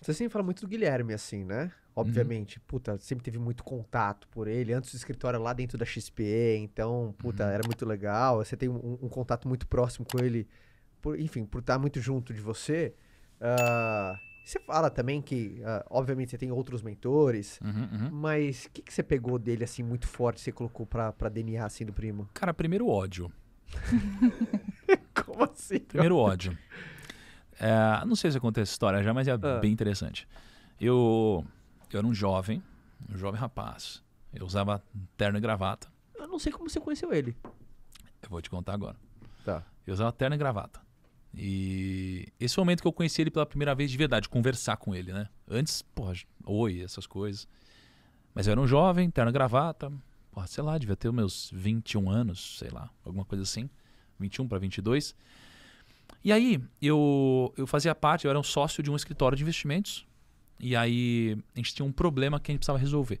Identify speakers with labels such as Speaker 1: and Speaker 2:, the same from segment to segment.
Speaker 1: Você sempre fala muito do Guilherme, assim, né? Obviamente, uhum. puta, sempre teve muito contato por ele. Antes o escritório lá dentro da XP, então, puta, uhum. era muito legal. Você tem um, um, contato muito próximo com ele, por, enfim, por estar tá muito junto de você. Uh, você fala também que, uh, obviamente, você tem outros mentores, uhum, uhum, mas o que, que você pegou dele, assim, muito forte, você colocou pra, pra DNA, assim, do primo? Cara, primeiro ódio. Como assim? Primeiro ódio. É, não sei se eu contei essa história já, mas é ah. bem interessante. Eu, eu era um jovem, um jovem rapaz. Eu usava terno e gravata. Eu não sei como você conheceu ele. Eu vou te contar agora. Tá. Eu usava terno e gravata. E esse foi o momento que eu conheci ele pela primeira vez de verdade, conversar com ele, né? Antes, porra, oi, essas coisas. Mas eu era um jovem, terno e gravata. Porra, sei lá, devia ter meus 21 anos, sei lá, alguma coisa assim. 21 para 22. E aí, eu, eu fazia parte, eu era um sócio de um escritório de investimentos. E aí, a gente tinha um problema que a gente precisava resolver.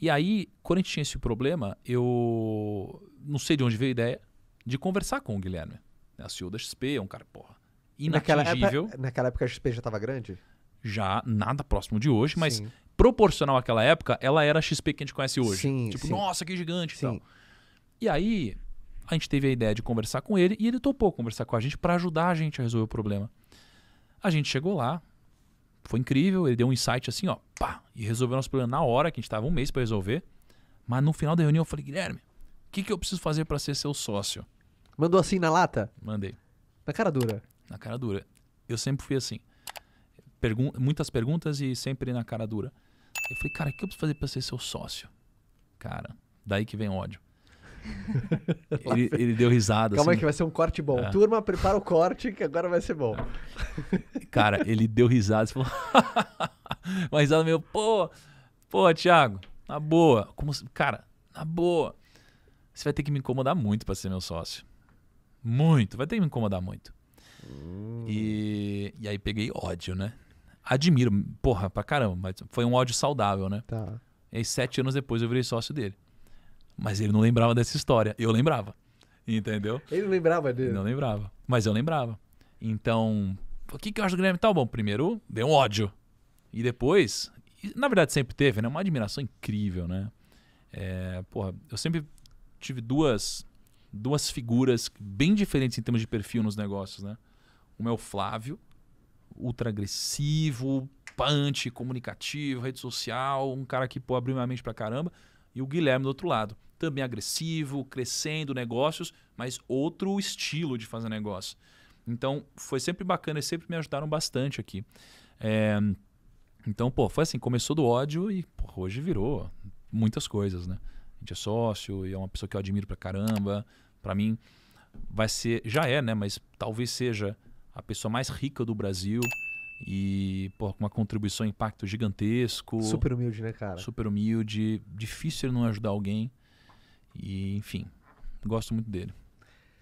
Speaker 1: E aí, quando a gente tinha esse problema, eu não sei de onde veio a ideia de conversar com o Guilherme. Né, a CEO da XP é um cara, porra, inatingível. Naquela época, naquela época a XP já estava grande? Já, nada próximo de hoje, mas sim. proporcional àquela época, ela era a XP que a gente conhece hoje. Sim, tipo, sim. nossa, que gigante e tal. E aí, a gente teve a ideia de conversar com ele e ele topou conversar com a gente para ajudar a gente a resolver o problema. A gente chegou lá, foi incrível, ele deu um insight assim, ó, pá, e resolveu nosso problema na hora, que a gente tava um mês para resolver. Mas no final da reunião eu falei, Guilherme, o que, que eu preciso fazer para ser seu sócio? Mandou assim na lata? Mandei. Na cara dura? Na cara dura. Eu sempre fui assim. Pergun muitas perguntas e sempre na cara dura. Eu falei, cara, o que eu preciso fazer para ser seu sócio? Cara, daí que vem ódio. ele, ele, deu risada. Calma assim. aí que vai ser um corte bom. É. Turma, prepara o corte que agora vai ser bom. Cara, ele deu risada. Falou... Uma risada meio, pô, pô, Thiago, na boa. Como, cara, na boa. Você vai ter que me incomodar muito para ser meu sócio. Muito, vai ter que me incomodar muito. Hum. E, e aí peguei ódio, né? Admiro, porra, pra caramba, mas foi um ódio saudável, né? Tá. E aí, sete anos depois eu virei sócio dele. Mas ele não lembrava dessa história. Eu lembrava. Entendeu? Ele não lembrava dele. Não lembrava. Mas eu lembrava. Então, o que, que eu acho do Guilherme? Tá bom, primeiro deu um ódio. E depois, na verdade sempre teve, né? Uma admiração incrível, né? É, porra, eu sempre tive duas, duas figuras bem diferentes em termos de perfil nos negócios, né? Uma é o Flávio, ultra agressivo, punch, comunicativo, rede social, um cara que pô, abriu minha mente pra caramba. E o Guilherme do outro lado, também agressivo, crescendo negócios, mas outro estilo de fazer negócio. Então, foi sempre bacana e sempre me ajudaram bastante aqui. É, então, pô, foi assim, começou do ódio e pô, hoje virou muitas coisas, né? A gente é sócio e é uma pessoa que eu admiro pra caramba. Pra mim, vai ser, já é, né? Mas talvez seja a pessoa mais rica do Brasil e pô, com uma contribuição impacto gigantesco. Super humilde, né, cara? Super humilde. Difícil não ajudar alguém. E, enfim, gosto muito dele.